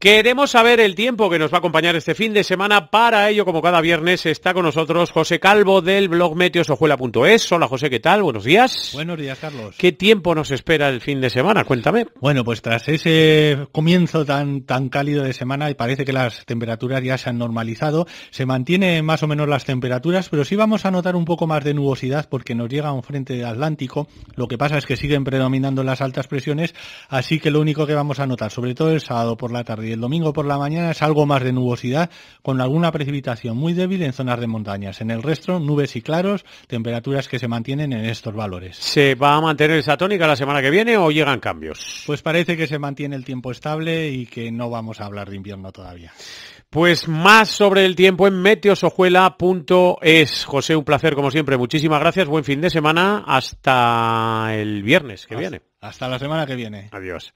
Queremos saber el tiempo que nos va a acompañar este fin de semana. Para ello, como cada viernes, está con nosotros José Calvo del blog meteosojuela.es. Hola José, ¿qué tal? Buenos días. Buenos días, Carlos. ¿Qué tiempo nos espera el fin de semana? Cuéntame. Bueno, pues tras ese comienzo tan, tan cálido de semana y parece que las temperaturas ya se han normalizado, se mantienen más o menos las temperaturas, pero sí vamos a notar un poco más de nubosidad porque nos llega un frente atlántico. Lo que pasa es que siguen predominando las altas presiones, así que lo único que vamos a notar, sobre todo el sábado por la tarde y el domingo por la mañana es algo más de nubosidad con alguna precipitación muy débil en zonas de montañas. En el resto, nubes y claros, temperaturas que se mantienen en estos valores. ¿Se va a mantener esa tónica la semana que viene o llegan cambios? Pues parece que se mantiene el tiempo estable y que no vamos a hablar de invierno todavía. Pues más sobre el tiempo en meteosojuela.es. José, un placer como siempre. Muchísimas gracias. Buen fin de semana. Hasta el viernes que viene. Hasta la semana que viene. Adiós.